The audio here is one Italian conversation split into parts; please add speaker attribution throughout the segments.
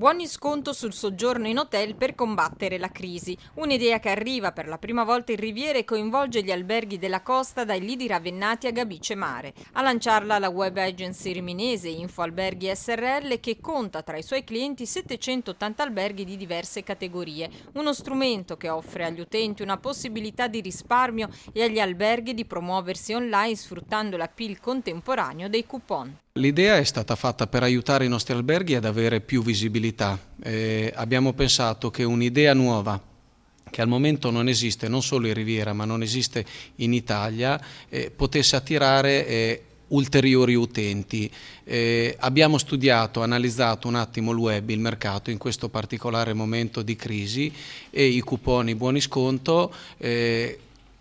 Speaker 1: buoni sconto sul soggiorno in hotel per combattere la crisi. Un'idea che arriva per la prima volta in Riviera e coinvolge gli alberghi della costa dai lidi ravennati a Gabice Mare. A lanciarla la web agency riminese Info Alberghi SRL che conta tra i suoi clienti 780 alberghi di diverse categorie. Uno strumento che offre agli utenti una possibilità di risparmio e agli alberghi di promuoversi online sfruttando l'appeal contemporaneo dei coupon.
Speaker 2: L'idea è stata fatta per aiutare i nostri alberghi ad avere più visibilità. Eh, abbiamo pensato che un'idea nuova che al momento non esiste non solo in Riviera ma non esiste in Italia, eh, potesse attirare eh, ulteriori utenti. Eh, abbiamo studiato, analizzato un attimo il web, il mercato in questo particolare momento di crisi e i cuponi buoni sconto. Eh,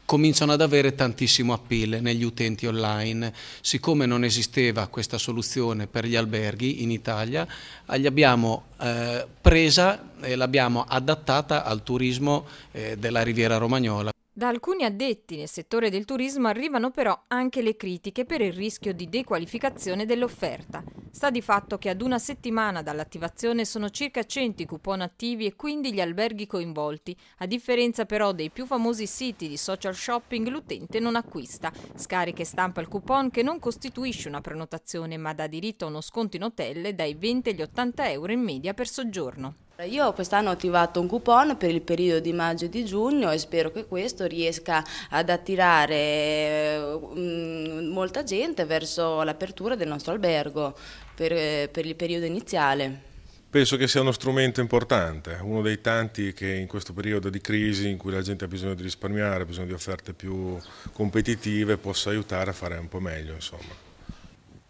Speaker 2: cominciano ad avere tantissimo appeal negli utenti online. Siccome non esisteva questa soluzione per gli alberghi in Italia, l'abbiamo eh, presa e l'abbiamo adattata al turismo eh, della Riviera Romagnola.
Speaker 1: Da alcuni addetti nel settore del turismo arrivano però anche le critiche per il rischio di dequalificazione dell'offerta. Sta di fatto che ad una settimana dall'attivazione sono circa 100 i coupon attivi e quindi gli alberghi coinvolti. A differenza però dei più famosi siti di social shopping l'utente non acquista, scarica e stampa il coupon che non costituisce una prenotazione ma dà diritto a uno sconto in hotel dai 20 agli 80 euro
Speaker 3: in media per soggiorno. Io quest'anno ho attivato un coupon per il periodo di maggio e di giugno e spero che questo riesca ad attirare eh, mm, molta gente verso l'apertura del nostro albergo per, eh, per il periodo iniziale. Penso che sia uno strumento importante, uno dei tanti che in questo periodo di crisi in cui la gente ha bisogno di risparmiare, ha bisogno di offerte più competitive, possa aiutare a fare un po' meglio. Insomma.